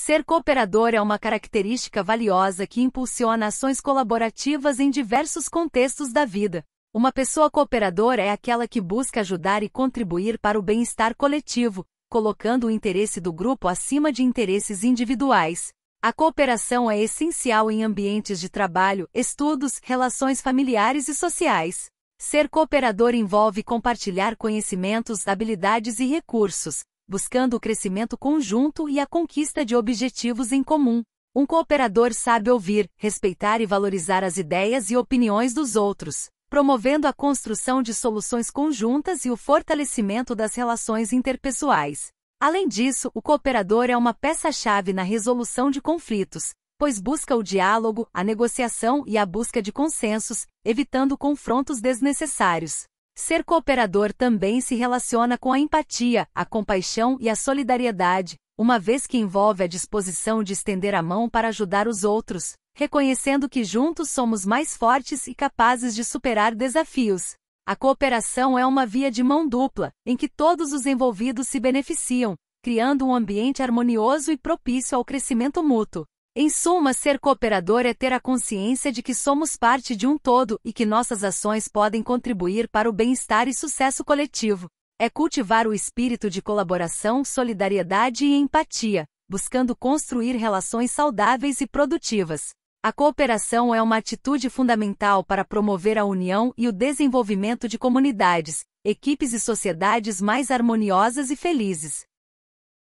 Ser cooperador é uma característica valiosa que impulsiona ações colaborativas em diversos contextos da vida. Uma pessoa cooperadora é aquela que busca ajudar e contribuir para o bem-estar coletivo, colocando o interesse do grupo acima de interesses individuais. A cooperação é essencial em ambientes de trabalho, estudos, relações familiares e sociais. Ser cooperador envolve compartilhar conhecimentos, habilidades e recursos, buscando o crescimento conjunto e a conquista de objetivos em comum. Um cooperador sabe ouvir, respeitar e valorizar as ideias e opiniões dos outros, promovendo a construção de soluções conjuntas e o fortalecimento das relações interpessoais. Além disso, o cooperador é uma peça-chave na resolução de conflitos, pois busca o diálogo, a negociação e a busca de consensos, evitando confrontos desnecessários. Ser cooperador também se relaciona com a empatia, a compaixão e a solidariedade, uma vez que envolve a disposição de estender a mão para ajudar os outros, reconhecendo que juntos somos mais fortes e capazes de superar desafios. A cooperação é uma via de mão dupla, em que todos os envolvidos se beneficiam, criando um ambiente harmonioso e propício ao crescimento mútuo. Em suma, ser cooperador é ter a consciência de que somos parte de um todo e que nossas ações podem contribuir para o bem-estar e sucesso coletivo. É cultivar o espírito de colaboração, solidariedade e empatia, buscando construir relações saudáveis e produtivas. A cooperação é uma atitude fundamental para promover a união e o desenvolvimento de comunidades, equipes e sociedades mais harmoniosas e felizes.